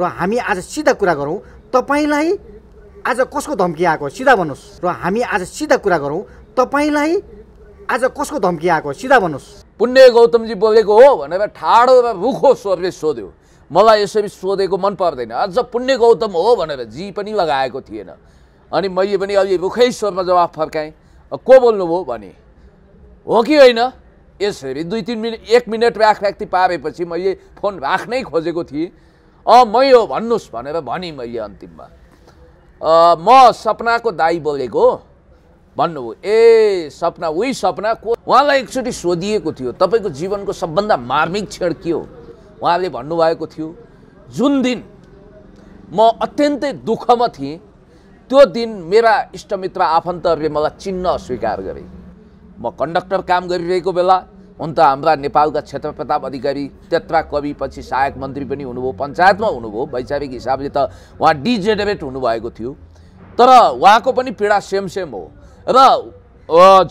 र हामी आज सिधा कुरा गरौँ तपाईँलाई आज कसको धम्की आएको सिधा भन्नुहोस् र हामी आज सिधा कुरा गरौँ तपाईँलाई आज कसको धम्की आएको सिधा भन्नुहोस् पुण्य गौतमजी बोलेको हो भनेर ठाडो रुखो स्वरले सोध्यो मलाई यसरी सोधेको मन पर्दैन अझ पुण्य गौतम हो भनेर जी पनि लगाएको थिएन अनि मैले पनि अलि रुखै स्वरमा जवाफ फर्काएँ को बोल्नुभयो भने हो कि होइन यसरी दुई तिन मिनट एक मिनट राख राख्ती पारेपछि मैले फोन राख्नै खोजेको थिएँ अँ मै हो भन्नुहोस् भनेर भने मैले अन्तिममा म सपनाको दाई बोलेको भन्नुभयो ए सपना उही सपना को उहाँलाई एकचोटि सोधिएको थियो तपाईँको जीवनको सबभन्दा मार्मिक क्षण के हो उहाँले भन्नुभएको थियो जुन दिन म अत्यन्तै दुःखमा थिएँ त्यो दिन मेरा इष्टमित्र आफन्तहरूले मलाई चिन्न अस्वीकार गरे म कन्डक्टर काम गरिरहेको बेला हुन त हाम्रा नेपालका क्षेत्र प्रताप अधिकारी त्यत्रा कवि पछि सहायक मन्त्री पनि हुनुभयो पञ्चायतमा हुनुभयो वैचारिक हिसाबले त उहाँ डिजेनेरेट हुनुभएको थियो तर उहाँको पनि पीडा सेम सेम हो र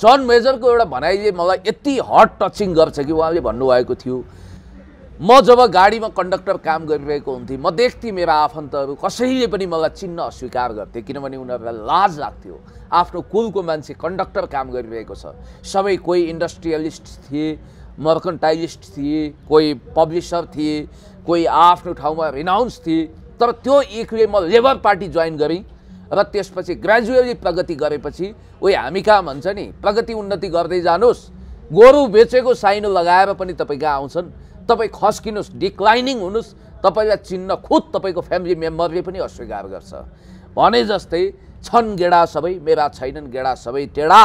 जन मेजरको एउटा भनाइले मलाई यति हट टचिङ गर्छ कि उहाँले भन्नुभएको थियो म जब गाडीमा कन्डक्टर काम गरिरहेको हुन्थेँ म देख्थेँ मेरा आफन्तहरू कसैले पनि मलाई चिन्न अस्वीकार गर्थे किनभने उनीहरूलाई लाज लाग्थ्यो आफ्नो कुलको मान्छे कन्डक्टर काम गरिरहेको छ सबै कोही इन्डस्ट्रियलिस्ट थिए मर्कन्टाइलिस्ट थिए कोही पब्लिसर थिए कोही आफ्नो ठाउँमा रिनाउन्स थिए तर त्यो एकले म लेबर पार्टी जोइन गरेँ र त्यसपछि ग्रेजुअली प्रगति गरेपछि ऊ हामी कहाँ भन्छ नि प्रगति उन्नति गर्दै जानुहोस् गोरु बेचेको साइनो लगाएर पनि तपाईँ कहाँ आउँछन् तपाईँ खस्किनुहोस् डिक्लाइनिङ हुनुहोस् तपाईँलाई चिन्न खुद तपाईँको फ्यामिली मेम्बरले पनि अस्वीकार गर्छ भने जस्तै छन् गेडा सबै मेरा छैनन् गेडा सबै टेढा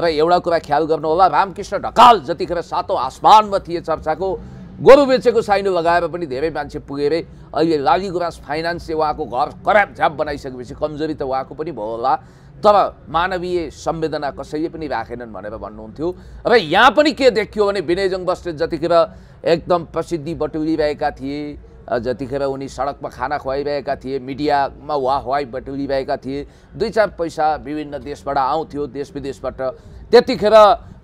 र एउटा कुरा ख्याल गर्नुहोला रामकृष्ण ढकाल जतिखेर सातौँ आसमानमा थिए चर्चाको गोरु बेचेको साइनो लगाएर पनि धेरै मान्छे पुगेरै अहिले लागि गुराँस फाइनेन्सले उहाँको घर खराब झाप बनाइसकेपछि कमजोरी त उहाँको पनि भयो होला तर मानवीय संवेदना कसैले पनि राखेनन् भनेर भन्नुहुन्थ्यो र यहाँ पनि के देखियो भने विनयजङ बस्नेत जतिखेर एकदम प्रसिद्धि बटुलिरहेका थिए जतिखेर उनी सडकमा खाना खुवाइरहेका थिए मिडियामा वा वाहवाही बटुलिरहेका थिए दुई चार पैसा विभिन्न देशबाट आउँथ्यो देश विदेशबाट त्यतिखेर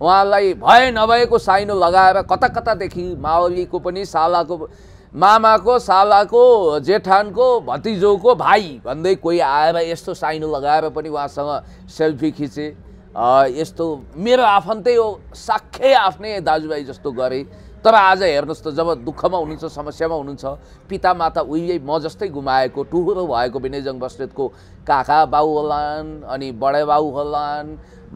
उहाँलाई भए नभएको साइनो लगाएर कता कतादेखि माओलीको पनि सालाको मामाको सालाको जेठानको भतिजोको भाइ भन्दै कोही आएर यस्तो साइनो लगाएर पनि उहाँसँग सेल्फी खिचे यस्तो मेरो आफन्तै हो साक्षै आफ्नै दाजुभाइ जस्तो गरेँ तर आज हेर्नुहोस् त जब दुःखमा हुनुहुन्छ समस्यामा हुनुहुन्छ पिता माता उही म जस्तै गुमाएको टुहुरो भएको विनयजङ बस्नेतको काका बाउ होलान् अनि बाउ होलान्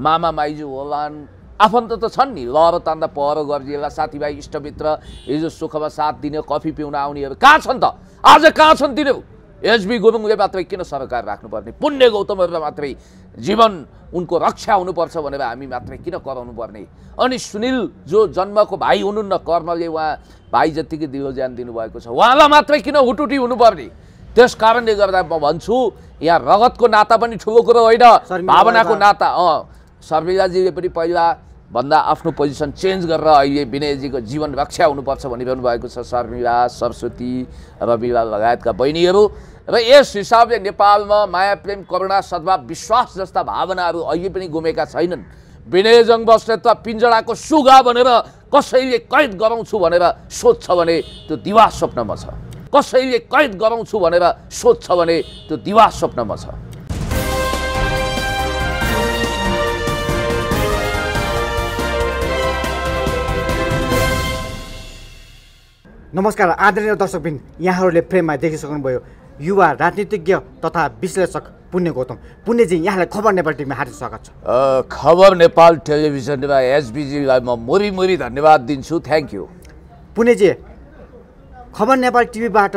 मामा माइजू होलान् आफन्त त छन् नि लहरो तान्दा पहरो गर्जिएला साथीभाइ इष्टमित्र हिजो सुखमा साथ दिने कफी पिउन आउनेहरू कहाँ छन् त आज कहाँ छन् तिनीहरू एचबी गुरुङले मात्रै किन सरकार राख्नुपर्ने पुण्य गौतमहरूलाई मात्रै जीवन उनको रक्षा हुनुपर्छ भनेर हामी मात्रै किन कराउनु पर्ने अनि सुनिल जो जन्मको भाइ हुनुहुन्न कर्मले उहाँ भाइ जत्तिकै ज्यान दिनुभएको छ उहाँलाई मात्रै किन हुटुटी हुनुपर्ने त्यस कारणले गर्दा म भन्छु यहाँ रगतको नाता पनि ठुलो कुरो होइन भावनाको नाता अँ शर्मिलाजीले पनि पहिला भन्दा आफ्नो पोजिसन चेन्ज गरेर अहिले विनयजीको जीवन रक्षा हुनुपर्छ भनिरहनु भएको छ शर्मिला सरस्वती रविलाल लगायतका बहिनीहरू र यस हिसाबले नेपालमा माया प्रेम करुणा सद्भाव विश्वास जस्ता भावनाहरू अहिले पनि गुमेका छैनन् विनयजङ बस्ने त पिन्जडाको सुगा भनेर कसैले कैद गराउँछु भनेर सोध्छ भने त्यो दिवा स्वप्नमा छ कसैले कैद गराउँछु भनेर सोध्छ भने त्यो दिवा स्वप्नमा छ नमस्कार आदरणीय दर्शकबिन यहाँहरूले फ्रेममा देखिसक्नुभयो युवा राजनीतिज्ञ तथा विश्लेषक पुण्य गौतम पुण्यजी यहाँलाई खबर नेपाल टिभीमा हार्दिक स्वागत छ खबर नेपाल टेलिभिजनमा एसबिजीलाई म मुरी धन्यवाद दिन्छु थ्याङ्क यू पुण्यजी खबर नेपाल टिभीबाट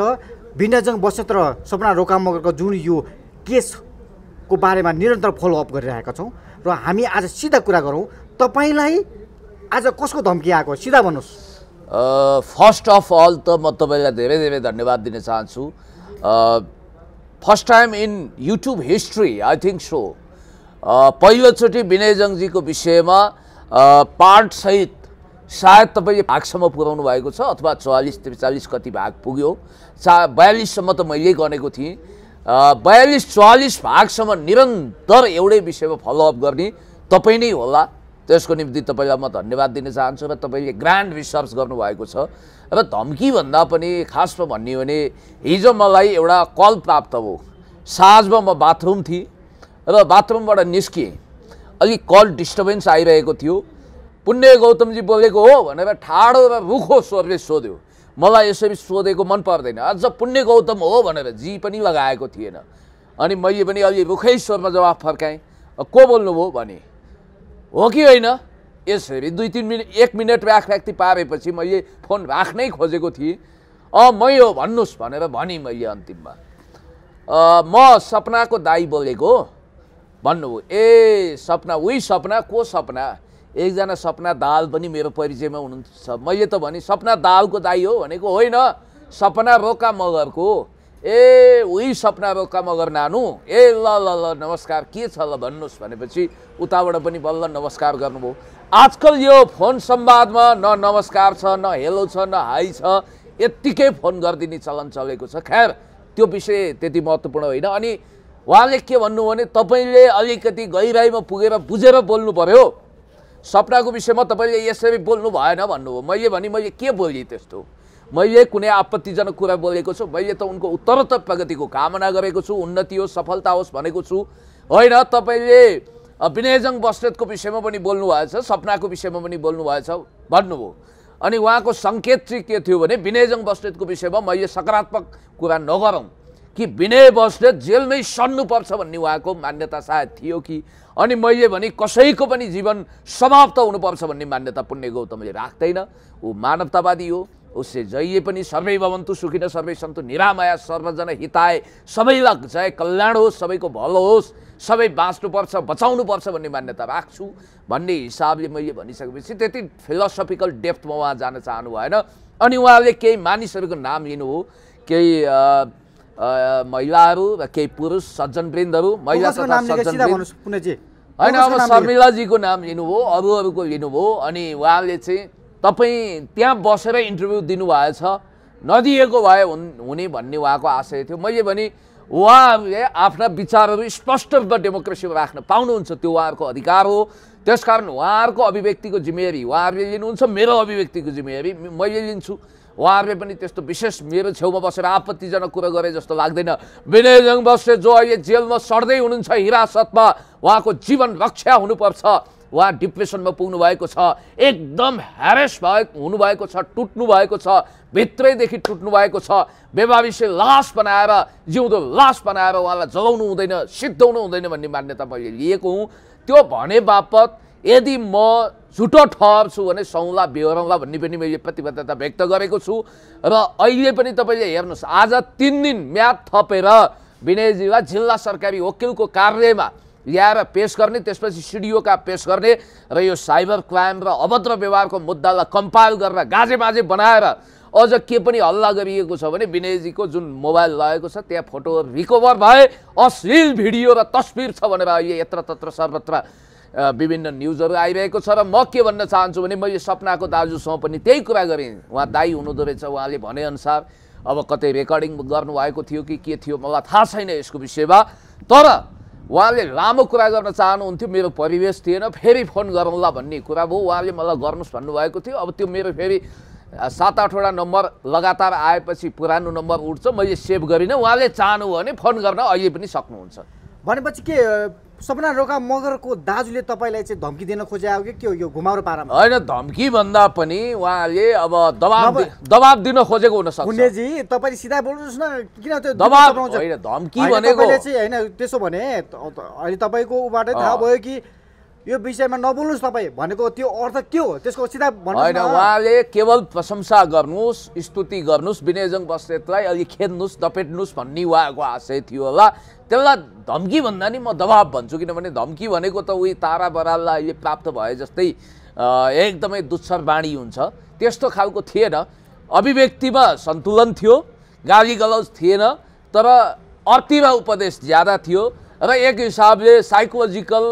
भिन्नजङ बसत र सपना मगरको जुन यो केसको बारेमा निरन्तर फलोअप गरिरहेका छौँ र हामी आज सिधा कुरा गरौँ तपाईँलाई आज कसको धम्की आएको सिधा भन्नुहोस् फर्स्ट अफ अल त म तपाईँलाई धेरै धेरै धन्यवाद दिन चाहन्छु first time in YouTube history I think so पहिलोचोटि विनयजङजीको विषयमा पाठसहित सायद तपाईँले भागसम्म पुऱ्याउनु भएको छ अथवा चौवालिस त्रिचालिस कति भाग पुग्यो चा बयालिससम्म त मैले गरेको थिएँ बयालिस चौवालिस भागसम्म निरन्तर एउटै विषयमा फलोअप गर्ने तपाईँ नै होला त्यसको निम्ति तपाईँलाई म धन्यवाद दिन चाहन्छु र तपाईँले ग्रान्ड रिसर्च गर्नुभएको छ र धम्कीभन्दा पनि खासमा भन्ने हो भने हिजो मलाई एउटा कल प्राप्त हो साँझमा म बाथरुम थिएँ र बाथरुमबाट निस्किएँ अलिक कल डिस्टर्बेन्स आइरहेको थियो पुण्य गौतमजी बोलेको हो भनेर ठाडो र रुखो स्वरले सोध्यो मलाई यसरी सोधेको मन पर्दैन अझ पुण्य गौतम हो भनेर जी पनि लगाएको थिएन अनि मैले पनि अलि रुखै स्वरमा जवाफ फर्काएँ को बोल्नुभयो भने हो कि होइन यसरी दुई तिन मिनट एक मिनट राख पारेपछि मैले फोन राख्नै खोजेको थिएँ अँ मै हो भन्नुहोस् भनेर भनेँ मैले अन्तिममा म सपनाको दाई बोलेको भन्नुभयो ए सपना उही सपना को सपना एकजना सपना दाल पनि मेरो परिचयमा हुनुहुन्छ मैले त भने सपना दालको दाई हो भनेको होइन सपना रोका मगरको ए उही सपनाको कम नानु ए ल ल ल नमस्कार के छ ल भन्नुहोस् भनेपछि उताबाट पनि बल्ल नमस्कार गर्नुभयो आजकल यो फोन सम्वादमा न नमस्कार छ न हेलो छ न हाई छ यत्तिकै फोन गरिदिने चलन चलेको छ खैर त्यो विषय त्यति महत्त्वपूर्ण होइन अनि उहाँले के भन्नु भने तपाईँले अलिकति गहिराइमा पुगेर बुझेर बोल्नु पऱ्यो सपनाको विषयमा तपाईँले यसरी बोल्नु भएन भन्नुभयो मैले भने मैले के बोलेँ त्यस्तो मैले कुनै आपत्तिजनक कुरा बोलेको छु मैले त उनको उत्तरोत्तर प्रगतिको कामना गरेको छु उन्नति होस् सफलता होस् भनेको छु होइन तपाईँले विनयजङ बस्नेतको विषयमा पनि बोल्नुभएछ सपनाको विषयमा पनि बोल्नुभएछ भन्नुभयो अनि उहाँको सङ्केत चाहिँ के थियो भने विनयजङ बस्नेतको विषयमा मैले सकारात्मक कुरा नगरौँ कि विनय बस्नेत जेलमै सन्नुपर्छ भन्ने उहाँको मान्यता सायद थियो कि अनि मैले भने कसैको पनि जीवन समाप्त हुनुपर्छ भन्ने मान्यता पुण्य गौतमले राख्दैन ऊ मानवतावादी हो उसले जहिले पनि सर्वै भवन्तु सुखिन सर्वे सन्तु निरामया सर्वजन हिताय सबैलाई जय कल्याण होस् सबैको भलो होस् सबै बाँच्नुपर्छ बचाउनुपर्छ भन्ने मान्यता राख्छु भन्ने हिसाबले मैले भनिसकेपछि त्यति फिलोसफिकल डेप्थमा उहाँ जान चाहनु भएन अनि उहाँले केही मानिसहरूको नाम लिनु हो केही महिलाहरू र केही पुरुष सज्जनवृन्दहरू महिला होइन अब शर्मिलाजीको नाम लिनुभयो अरू अरूको लिनुभयो अनि उहाँले चाहिँ तपाईँ त्यहाँ बसेर इन्टरभ्यू दिनुभएछ नदिएको भए हुन् हुने भन्ने उहाँको आशय थियो मैले भने उहाँहरूले आफ्ना विचारहरू स्पष्ट रूपमा डेमोक्रेसीमा राख्न पाउनुहुन्छ त्यो उहाँहरूको अधिकार हो त्यसकारण उहाँहरूको अभिव्यक्तिको जिम्मेवारी उहाँहरूले लिनुहुन्छ मेरो अभिव्यक्तिको जिम्मेवारी मैले लिन्छु उहाँहरूले पनि त्यस्तो विशेष मेरो छेउमा बसेर आपत्तिजनक कुरो गरे जस्तो लाग्दैन विनयजङ बस्ने जो अहिले जेलमा सड्दै हुनुहुन्छ हिरासतमा उहाँको जीवन रक्षा हुनुपर्छ उहाँ डिप्रेसनमा पुग्नु भएको छ एकदम ह्यारेस भए हुनुभएको छ टुट्नु भएको छ भित्रैदेखि टुट्नु भएको छ बेबाविसले लास बनाएर जिउँदो लास बनाएर उहाँलाई जलाउनु हुँदैन सिद्धाउनु हुँदैन भन्ने मान्यता मैले लिएको हुँ त्यो भने बापत यदि म झुटो ठहर छु भने सौँला बेहोरौँला भन्ने पनि मैले प्रतिबद्धता व्यक्त गरेको छु र अहिले पनि तपाईँले हेर्नुहोस् आज तिन दिन म्याद थपेर विनयजीलाई जिल्ला सरकारी वकिलको कार्यमा ल्याएर पेस गर्ने त्यसपछि सिडिओका पेस गर्ने र यो साइबर क्राइम र अभद्र व्यवहारको मुद्दालाई कम्पाइल गरेर गाजे बाजे बनाएर अझ के पनि हल्ला गरिएको छ भने विनयजीको जुन मोबाइल लगेको छ त्यहाँ फोटो रिकभर भए अश्लील भिडियो र तस्बिर छ भनेर यो यत्रतत्र सर्वत्र विभिन्न न्युजहरू आइरहेको छ र म के भन्न चाहन्छु भने मैले सपनाको दाजुसँग पनि त्यही कुरा गरेँ उहाँ दाई हुनुहुँदो रहेछ उहाँले भनेअनुसार अब कतै रेकर्डिङ गर्नुभएको थियो कि के थियो मलाई थाहा छैन यसको विषयमा तर उहाँले लामो कुरा गर्न चाहनुहुन्थ्यो मेरो परिवेश थिएन फेरि फोन गरौँला भन्ने कुरा भयो उहाँले मलाई गर्नुहोस् भन्नुभएको थियो अब त्यो मेरो फेरि सात आठवटा नम्बर लगातार आएपछि पुरानो नम्बर उठ्छ मैले सेभ गरिनँ उहाँले चाहनु भने फोन गर्न अहिले पनि सक्नुहुन्छ भनेपछि के सपना रोका मगरको दाजुले तपाईँलाई चाहिँ धम्की दिन खोजेको कि के हो यो घुमाउरो पारामा होइन धम्की भन्दा पनि उहाँले अब दबाब दबाब दिन खोजेको हुन सक्छ हुनेजी तपाईँले सिधा बोल्नुहोस् न किन त्यो दबाब होइन धम्की भनेको चाहिँ होइन त्यसो भने अहिले तपाईँको उबाटै थाहा भयो कि यो विषयमा नबोल्नुहोस् तपाईँ भनेको त्यो अर्थ के हो त्यसको सिधा होइन उहाँले केवल प्रशंसा गर्नुहोस् स्तुति गर्नुहोस् विनयजङ बस्नेतलाई अलिक खेद्नुहोस् दपेट्नुहोस् भन्ने उहाँको आशय थियो होला बेला धम्की भन्दा नि म दबाब भन्छु किनभने धम्की भनेको त उही तारा बराललाई अहिले प्राप्त भए जस्तै एकदमै दुच्छर बाणी हुन्छ त्यस्तो खालको थिएन अभिव्यक्तिमा सन्तुलन थियो गाली गलौज थिएन तर अर्थीमा उपदेश ज्यादा थियो र एक हिसाबले साइकोलोजिकल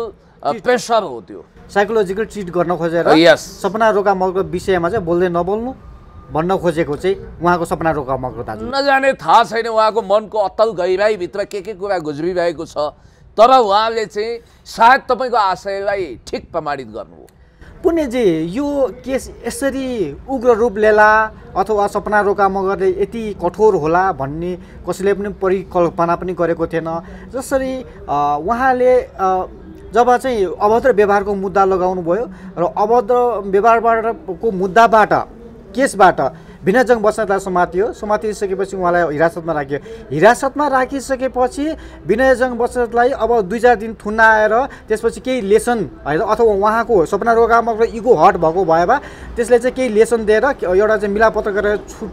प्रेसर हो त्यो साइकोलोजिकल ट्रिट गर्न खोजेर यस सपना रोका मलको विषयमा चाहिँ बोल्दै नबोल्नु भन्न खोजेको चाहिँ उहाँको सपना रोकामको दाजु नजाने थाहा छैन उहाँको मनको अत्तल गहिराईभित्र के के कुरा गुज्रिरहेको छ तर उहाँले चाहिँ सायद तपाईँको आशयलाई ठिक प्रमाणित गर्नु हो पुण्यजी यो केस यसरी उग्र रूप लेला अथवा सपना रोका मगरले यति कठोर होला भन्ने कसैले पनि परिकल्पना पनि गरेको थिएन जसरी उहाँले जब चाहिँ अभद्र व्यवहारको मुद्दा लगाउनु भयो र अभद्र व्यवहारबाटको मुद्दाबाट केसबाट भिनाजङ बस्नेतलाई समातियो समातिसकेपछि उहाँलाई हिरासतमा राखियो हिरासतमा राखिसकेपछि विनयजङ बस्नेतलाई अब दुई चार दिन आएर त्यसपछि केही लेसन होइन अथवा उहाँको सपना रोगामक र इगो हट भएको भए भए त्यसले चाहिँ केही लेसन दिएर एउटा चाहिँ मिलापत्र गरेर छुट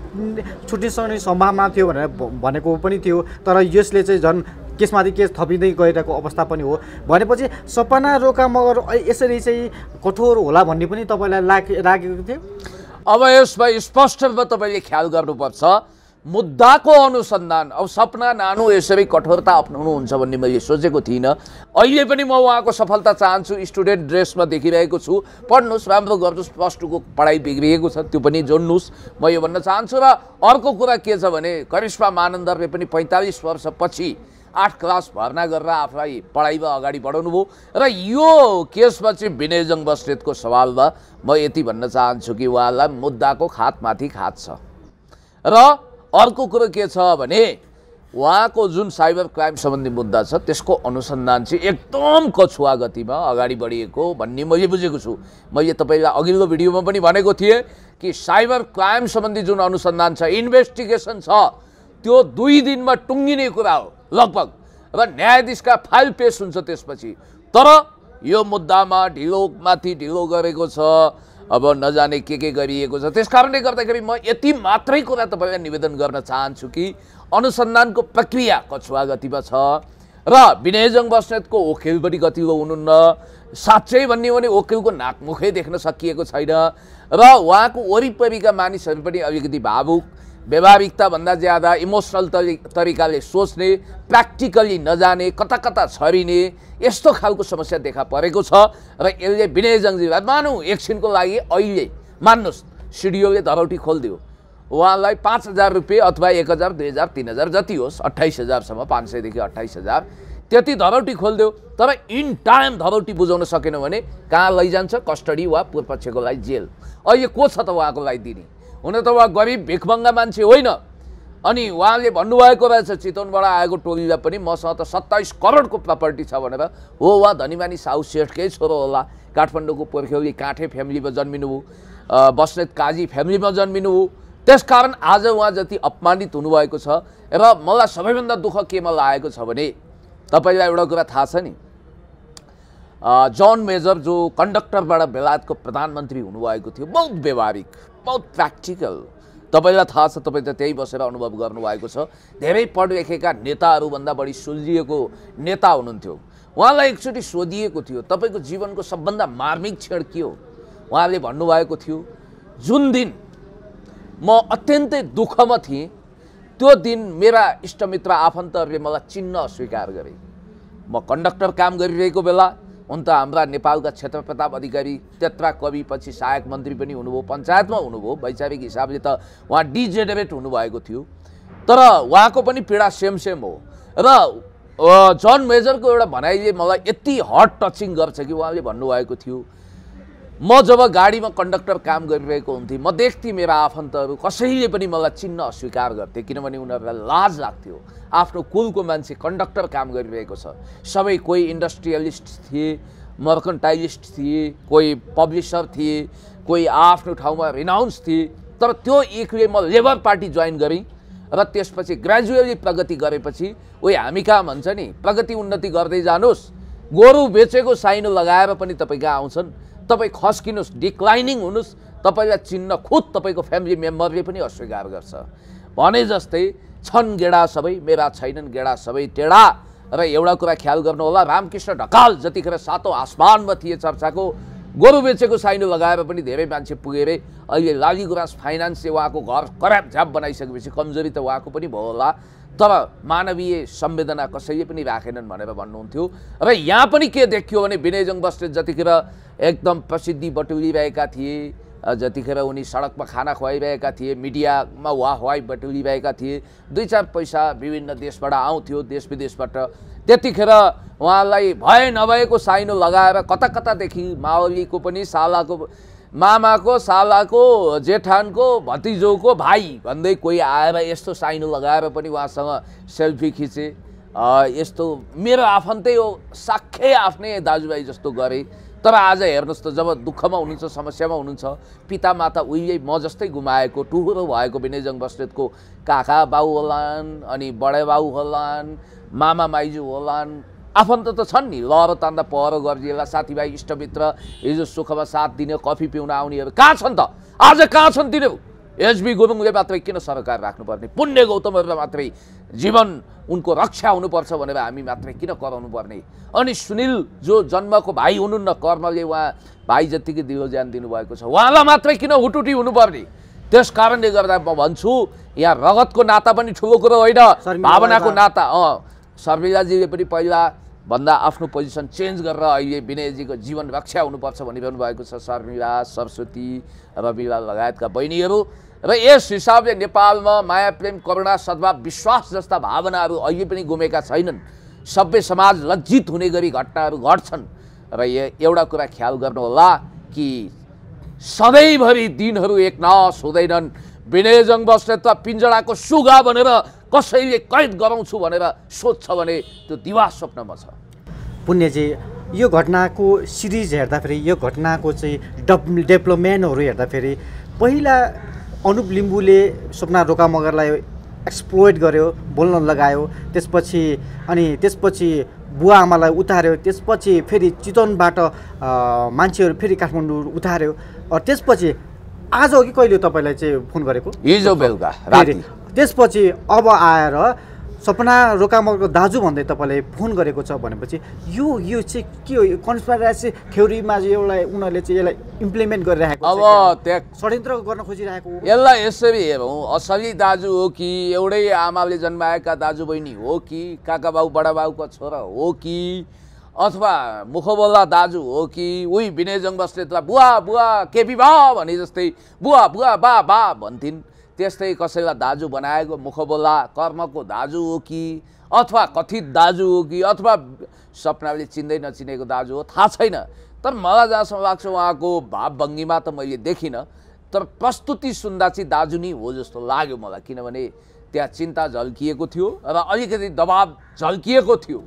छुट्टिसक्ने सम्भावना थियो भनेर भनेको पनि थियो तर यसले चाहिँ झन् केसमाथि केस थपिँदै गइरहेको अवस्था पनि हो भनेपछि सपना रोका मगर यसरी चाहिँ कठोर होला भन्ने पनि तपाईँलाई लाग लागेको थियो अब यसमा स्पष्ट रूपमा तपाईँले ख्याल गर्नुपर्छ मुद्दाको अनुसन्धान अब सपना नानु यसरी कठोरता अप्नाउनुहुन्छ भन्ने मैले सोचेको थिइनँ अहिले पनि म उहाँको सफलता चाहन्छु स्टुडेन्ट ड्रेसमा देखिरहेको छु पढ्नुहोस् राम्रो गर्नुहोस् प्लस टूको पढाइ बिग्रिएको छ त्यो पनि जोड्नुहोस् म यो भन्न चाहन्छु र अर्को कुरा के छ भने करिश्मा मानन्दरले पनि पैँतालिस वर्षपछि आठ क्लास भर्ना गरेर आफूलाई पढाइमा अगाडि बढाउनु भयो र यो केसमा चाहिँ विनयजङ बस्नेतको सवालमा म यति भन्न चाहन्छु कि उहाँलाई मुद्दाको खातमाथि खात छ र अर्को कुरो के छ भने उहाँको जुन साइबर क्राइम सम्बन्धी मुद्दा छ त्यसको अनुसन्धान चाहिँ एकदम कछुवा गतिमा अगाडि बढिएको भन्ने मैले बुझेको छु मैले तपाईँलाई अघिल्लो भिडियोमा पनि भनेको थिएँ कि साइबर क्राइम सम्बन्धी जुन अनुसन्धान छ इन्भेस्टिगेसन छ त्यो दुई दिनमा टुङ्गिने कुरा हो लगभग अब न्यायाधीशका फाइल पेस हुन्छ त्यसपछि तर यो मुद्दामा ढिलो माथि ढिलो गरेको छ अब नजाने के के गरिएको छ त्यस कारणले गर्दाखेरि म यति मात्रै कुरा तपाईँलाई निवेदन गर्न चाहन्छु कि अनुसन्धानको प्रक्रिया कछुवा गतिमा छ र विनयजङ बस्नेतको ओखेल पनि गतिलो हुनुहुन्न साँच्चै भन्यो भने ओकिलको नाकमुखै देख्न सकिएको छैन र उहाँको वरिपरिका मानिसहरू पनि अलिकति भावुक भन्दा ज्यादा इमोसनल तरि तरिकाले सोच्ने प्र्याक्टिकल्ली नजाने कता कता छरिने यस्तो खालको समस्या देखा परेको छ र यसले विनय जङ्गीवाद मानौँ एकछिनको लागि अहिले मान्नुहोस् सिडिओले धरौटी खोलिदियो उहाँलाई पाँच हजार रुपियाँ अथवा एक हजार दुई हजार तिन हजार जति होस् अट्ठाइस हजारसम्म पाँच सयदेखि अट्ठाइस हजार त्यति धरौटी खोलिदियो तर इन टाइम धरौटी बुझाउन सकेन भने कहाँ लैजान्छ कस्टडी वा पूर्वपक्षको लागि जेल अहिले को छ त उहाँको लागि दिने हुन त उहाँ गरिब भिखभङ्गा मान्छे होइन अनि उहाँले भन्नुभएको रहेछ चितवनबाट आएको टोलीलाई पनि मसँग त सत्ताइस करोडको प्रपर्टी छ भनेर हो उहाँ धनीमानी साहु सेठकै छोरो होला काठमाडौँको पोर्ख्यौली काँठे फ्यामिलीमा जन्मिनुभयो बस्नेत काजी फ्यामिलीमा जन्मिनुभयो त्यसकारण आज उहाँ जति अपमानित हुनुभएको छ र मलाई सबैभन्दा दुःख केमा लागेको छ भने तपाईँलाई एउटा कुरा थाहा छ नि जन मेजर जो कन्डक्टरबाट बेलायतको प्रधानमन्त्री हुनुभएको थियो बहुत व्यवहारिक बहुत प्र्याक्टिकल तपाईँलाई थाहा छ तपाईँ त त्यही बसेर अनुभव गर्नुभएको छ धेरै पढ लेखेका नेताहरूभन्दा बढी सुल्झिएको नेता हुनुहुन्थ्यो उहाँलाई एकचोटि सोधिएको थियो तपाईँको जीवनको सबभन्दा मार्मिक क्षण के हो उहाँले भन्नुभएको थियो जुन दिन म अत्यन्तै दुःखमा थिएँ त्यो दिन मेरा इष्टमित्र आफन्तहरूले मलाई चिन्न अस्वीकार गरे म कन्डक्टर काम गरिरहेको बेला हुन त हाम्रा नेपालका क्षेत्र प्रताप अधिकारी त्यत्रा कवि पछि सहायक मन्त्री पनि हुनुभयो पञ्चायतमा हुनुभयो वैचारिक हिसाबले त उहाँ डिजेनेरेट हुनुभएको थियो तर उहाँको पनि पीडा सेम सेम हो र जन मेजरको एउटा भनाइले मलाई यति हट टचिङ गर्छ कि उहाँले भन्नुभएको थियो म जब गाडीमा कन्डक्टर काम गरिरहेको हुन्थेँ म देख्थेँ मेरा आफन्तहरू कसैले पनि मलाई चिन्न अस्वीकार गर्थे किनभने उनीहरूलाई लाज लाग्थ्यो आफ्नो कुलको मान्छे कन्डक्टर काम गरिरहेको छ सबै कोही इन्डस्ट्रियलिस्ट थिए मर्कन्टाइलिस्ट थिए कोही पब्लिसर थिए कोही आफ्नो ठाउँमा रिनाउन्स थिए तर त्यो एकले म लेबर पार्टी जोइन गरेँ र त्यसपछि ग्रेजुएली प्रगति गरेपछि ऊ हामी कहाँ भन्छ नि प्रगति उन्नति गर्दै जानुहोस् गोरु बेचेको साइनो लगाएर पनि तपाईँ कहाँ आउँछन् तपाईँ खस्किनुहोस् डिक्लाइनिङ हुनुहोस् तपाईँलाई चिन्न खुद तपाईँको फ्यामिली मेम्बरले पनि अस्वीकार गर्छ भने जस्तै छन् गेडा सबै मेरा छैनन् गेडा सबै टेढा र एउटा कुरा ख्याल गर्नु होला रामकृष्ण ढकाल जतिखेर सातौँ आसमानमा थिए चर्चाको गोरु बेचेको साइनो लगाएर पनि धेरै मान्छे पुगेरे अहिले लाली गुराँस फाइनेन्सले उहाँको घर खराब झ्याप बनाइसकेपछि कमजोरी त उहाँको पनि भयो होला तर मानवीय संवेदना कसैले पनि राखेनन् भनेर भन्नुहुन्थ्यो अब यहाँ पनि के देखियो भने विनयजङ बस्नेत जतिखेर एकदम प्रसिद्धि बटुलिरहेका थिए जतिखेर उनी सडकमा खाना खुवाइरहेका थिए मिडियामा वा वाइ बटुलिरहेका थिए दुई चार पैसा विभिन्न देशबाट आउँथ्यो देश विदेशबाट त्यतिखेर उहाँलाई भए नभएको साइनो लगाएर कता कतादेखि माओलीको पनि सालाको मामाको सालाको जेठानको भतिजोको भाइ भन्दै कोही आएर यस्तो साइनो लगाएर पनि उहाँसँग सेल्फी खिचे यस्तो मेरो आफन्तै हो साक्षै आफ्नै दाजुभाइ जस्तो गरे तर आज हेर्नुहोस् त जब दुःखमा हुनुहुन्छ समस्यामा हुनुहुन्छ पिता माता उहिले म जस्तै गुमाएको टुहुरो भएको विनयजङ बस्नेतको काका बाउ होलान् अनि बडे बाउ होलान् मामा माइजू होलान् आफन्त त छन् नि लहर तान्दा पहर गर्जीहरूलाई साथीभाइ इष्टमित्र हिजो सुखमा साथ दिने कफी पिउन आउनेहरू कहाँ छन् त आज कहाँ छन् तिनीहरू एचबी गुरुङले मात्रै किन सरकार राख्नुपर्ने पुण्य गौतमहरूले मात्रै जीवन उनको रक्षा हुनुपर्छ भनेर हामी मात्रै किन कराउनु पर्ने अनि सुनिल जो जन्मको भाइ हुनुहुन्न कर्मले उहाँ भाइ जत्तिकै दिलो ज्यान दिनुभएको छ उहाँलाई मात्रै किन हुटुटी हुनुपर्ने त्यस कारणले गर्दा म भन्छु यहाँ रगतको नाता पनि ठुलो कुरो होइन भावनाको नाता अँ शर्मिलाजीले पनि पहिला भन्दा आफ्नो पोजिसन चेन्ज गरेर अहिले विनयजीको जीवन रक्षा हुनुपर्छ भनिरहनु भएको छ शर्मिला सरस्वती रविला लगायतका बहिनीहरू र यस हिसाबले नेपालमा माया प्रेम करुणा सद्भाव विश्वास जस्ता भावनाहरू अहिले पनि गुमेका छैनन् सबै समाज लज्जित हुने गरी घटनाहरू घट्छन् र एउटा कुरा ख्याल गर्नुहोला कि सधैँभरि दिनहरू एकनाश हुँदैनन् विनयजङ बस्नेत त पिन्जडाको सुगा भनेर कसैले कैद गराउँछु भनेर सोध्छ भने त्यो दिवा स्वप्नमा छ पुण्यजी यो घटनाको सिरिज हेर्दाखेरि यो घटनाको चाहिँ डप डेभलपमेन्टहरू हेर्दाखेरि पहिला अनुप लिम्बूले सपना रोका मगरलाई एक्सप्लोइड गर्यो बोल्न लगायो त्यसपछि अनि त्यसपछि बुवा आमालाई उतार्यो त्यसपछि फेरि चितवनबाट मान्छेहरू फेरि काठमाडौँ उतार्यो त्यसपछि आज हो कि कहिले तपाईँलाई चाहिँ फोन गरेको हिजो बेलुका त्यसपछि अब आएर सपना रोकामलको दाजु भन्दै तपाईँले फोन गरेको छ भनेपछि यो यो चाहिँ के हो यो कन्सपाइरेसी थ्योरीमा चाहिँ एउटा उनीहरूले चाहिँ यसलाई इम्प्लिमेन्ट गरिरहेको अब त्यहाँ षड्यन्त्र गर्न खोजिरहेको यसलाई यसरी हेरौँ असली दाजु हो कि एउटै आमाले जन्माएका दाजु बहिनी हो कि काका बाउ बडाबाउको छोरा हो कि अथवा मुखबोला दाजु हो कि उही विनय विनयजङ बस्नेतलाई बुवा बुवा केपी बा भने जस्तै बुवा बुवा बा बा भन्थिन् त्यस्तै कसैलाई दाजु बनाएको मुखबोला कर्मको दाजु हो कि अथवा कथित दाजु हो कि अथवा सपनाले चिन्दै नचिनेको दाजु हो थाहा छैन तर मलाई जहाँसम्म लाग्छ उहाँको भावभङ्गीमा त मैले देखिनँ तर प्रस्तुति सुन्दा चाहिँ दाजु नै हो जस्तो लाग्यो मलाई किनभने त्यहाँ चिन्ता झल्किएको थियो र अलिकति दबाब झल्किएको थियो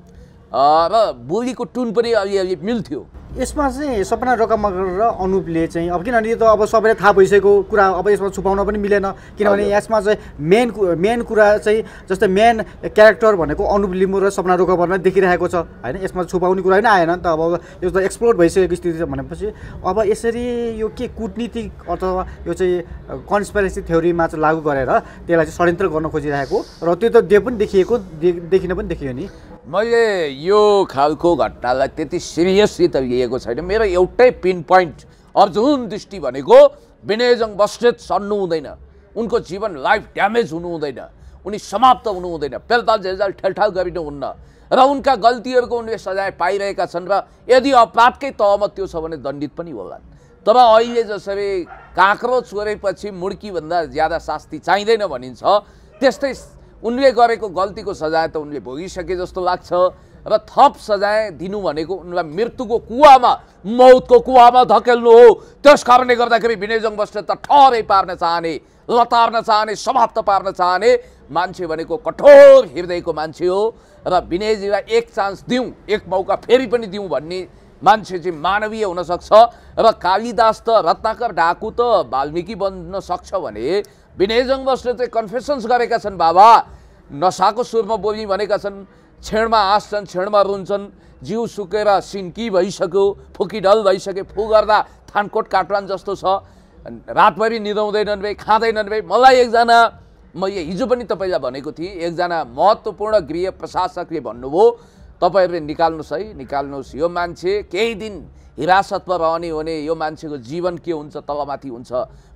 र बोलीको टुन पनि अलिअलि मिल्थ्यो यसमा चाहिँ सपना रकम र अनुपले चाहिँ अब किनभने यो त अब सबैलाई थाहा भइसकेको कुरा अब यसमा छुपाउन पनि मिलेन किनभने यसमा चाहिँ मेन मेन कुरा चाहिँ जस्तै मेन क्यारेक्टर भनेको अनुप लिम्बू र सपना रोका भनेर देखिरहेको छ होइन यसमा छुपाउने कुरा नै आएन नि त अब यो त एक्सप्लोर भइसकेको स्थिति छ भनेपछि अब यसरी यो के कुटनीतिक अथवा यो चाहिँ कन्सपेरेन्सी थ्योरीमा चाहिँ लागु गरेर त्यसलाई चाहिँ षड्यन्त्र गर्न खोजिरहेको र त्यो त दे पनि देखिएको देखिन पनि देखियो नि मैले यो खालको घटनालाई त्यति सिरियसली त लिएको छैन मेरो एउटै पिन पोइन्ट अर्जुन दृष्टि भनेको विनयजङ बस्नेत सर्नु हुँदैन उनको जीवन लाइफ ड्यामेज हुनु हुँदैन उनी समाप्त हुनु हुँदैन पेलताल झेलझाल ठेलठाल गरिनुहुन्न र उनका गल्तीहरूको उनले सजाय पाइरहेका छन् र यदि अपराधकै तहमा त्यो छ भने दण्डित पनि होला तर अहिले जसरी काँक्रो चोरेपछि मुर्कीभन्दा ज्यादा शास्ति चाहिँदैन भनिन्छ त्यस्तै उनले गरेको गल्तीको सजाय त उनले भोगिसके जस्तो लाग्छ र थप सजाय दिनु भनेको उनलाई मृत्युको कुवामा मौतको कुवामा धकेल्नु हो त्यस कारणले गर्दाखेरि विनयजङ बस्ने त ठहरै पार्न चाहने लतार्न चाहने समाप्त पार्न चाहने मान्छे भनेको कठोर हृदयको मान्छे हो र विनयजीलाई एक चान्स दिउँ एक मौका फेरि पनि दिउँ भन्ने मान्छे चाहिँ मानवीय हुनसक्छ र कालिदास त रत्नाकर डाकु त वाल्मिकी बन्न सक्छ भने विनयजङ चाहिँ कन्फेसन्स गरेका छन् बाबा नसाको सुरमा बोली भनेका छन् छेडमा आँस्छन् छेडमा रुन्छन् जिउ सुकेर सिन्की भइसक्यो डल भइसक्यो फु गर्दा थानकोट काटवान जस्तो छ रातभरि निदाउँदैनन् भए खाँदैनन् भए मलाई एकजना म यो हिजो पनि तपाईँलाई भनेको थिएँ एकजना महत्त्वपूर्ण गृह प्रशासकले भन्नुभयो तपाईँहरूले निकाल्नुहोस् है निकाल्नुहोस् यो मान्छे केही दिन हिरासतमा रहने हो भने यो मान्छेको जीवन के हुन्छ तलमाथि हुन्छ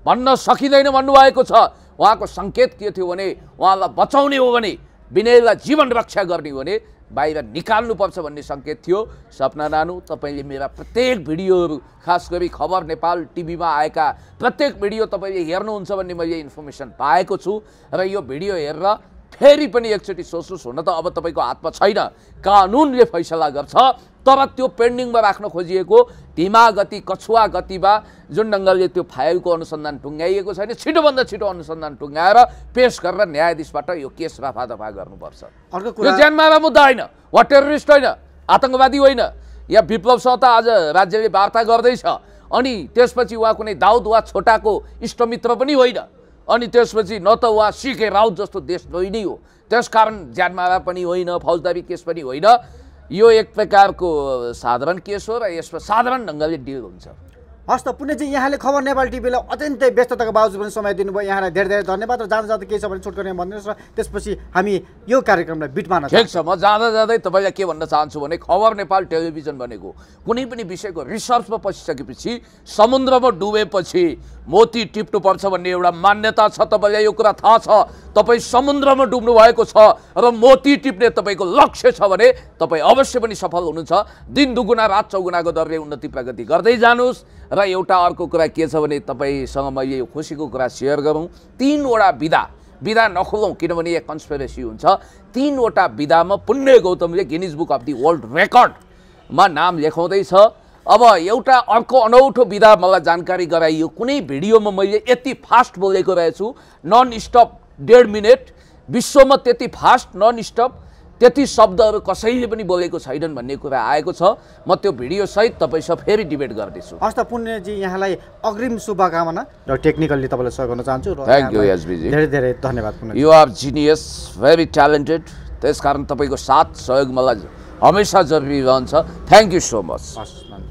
भन्न सकिँदैन भन्नुभएको छ उहाँको सङ्केत के थियो भने उहाँलाई बचाउने हो भने विनयलाई जीवन रक्षा गर्ने हो भने बाहिर निकाल्नुपर्छ भन्ने सङ्केत थियो सपना नानु तपाईँले मेरा प्रत्येक भिडियोहरू खास गरी खबर नेपाल टिभीमा आएका प्रत्येक भिडियो तपाईँले हेर्नुहुन्छ भन्ने मैले इन्फर्मेसन पाएको छु र यो भिडियो हेरेर फेरि पनि एकचोटि सोच्नुहोस् हुन त अब तपाईँको हातमा छैन कानुनले फैसला गर्छ तर त्यो पेन्डिङमा राख्न खोजिएको धिमा गति कछुवा गतिमा जुन ढङ्गले त्यो फाइलको अनुसन्धान टुङ्गाइएको छैन छिटोभन्दा छिटो अनुसन्धान टुङ्गाएर पेस गरेर न्यायाधीशबाट यो केस दफा गर्नुपर्छ अर्को यो ज्यानमारा मुद्दा होइन वा टेरोरिस्ट होइन आतङ्कवादी होइन या विप्लवसँग त आज राज्यले वार्ता गर्दैछ अनि त्यसपछि उहाँ कुनै दाउद वा छोटाको इष्टमित्र पनि होइन अनि त्यसपछि न त उहाँ सिके राउत जस्तो देशद्रोही नै हो त्यसकारण ज्यानमारा पनि होइन फौजदारी केस पनि होइन यो एक प्रकारको साधारण केस हो र यसमा साधारण ढङ्गले डिल हुन्छ हस् त पुण्यजी यहाँले खबर नेपाल टिभीलाई अत्यन्तै व्यस्तताको बावजुद पनि समय दिनुभयो यहाँलाई धेरै धेरै धन्यवाद र जाँदा जाँदा केही छ भने छुटकर गर्ने भनिदिनुहोस् र त्यसपछि हामी यो कार्यक्रमलाई बिटमाना ठिक छ म जाँदा जाँदै तपाईँलाई के भन्न चाहन्छु भने खबर नेपाल टेलिभिजन भनेको कुनै पनि विषयको रिसर्चमा पसिसकेपछि समुद्रमा डुबेपछि मोती टिप्नुपर्छ भन्ने एउटा मान्यता छ तपाईँलाई यो कुरा थाहा छ तपाईँ समुद्रमा डुब्नु भएको छ र मोती टिप्ने तपाईँको लक्ष्य छ भने तपाईँ अवश्य पनि सफल हुनुहुन्छ दिन दुगुना रात चौगुनाको दरले उन्नति प्रगति गर्दै जानुहोस् र एउटा अर्को कुरा के छ भने तपाईँसँग म यो खुसीको कुरा सेयर गरौँ तिनवटा विधा विधा नखोलौँ किनभने यहाँ कन्सपेरेसी हुन्छ तिनवटा विधामा पुण्य गौतमले Guinness book of the world रेकर्डमा नाम लेखाउँदैछ अब एउटा अर्को अनौठो विधा मलाई जानकारी गराइयो कुनै भिडियोमा मैले यति फास्ट बोलेको रहेछु नन स्टप डेढ मिनट विश्वमा त्यति फास्ट नन स्टप त्यति शब्दहरू कसैले पनि बोलेको छैनन् भन्ने कुरा आएको छ म त्यो भिडियोसहित तपाईँसँग फेरि डिबेट गर्दैछु हस् त पुण्यजी यहाँलाई अग्रिम शुभकामना र टेक्निकल्ली तपाईँलाई सहयोग गर्न चाहन्छु थ्याङ्क यू एसबीजी धेरै धेरै धन्यवाद you are genius very talented त्यस कारण तपाईँको साथ सहयोग मलाई हमेसा जरुरी रहन्छ थ्याङ्क यू सो मच हस्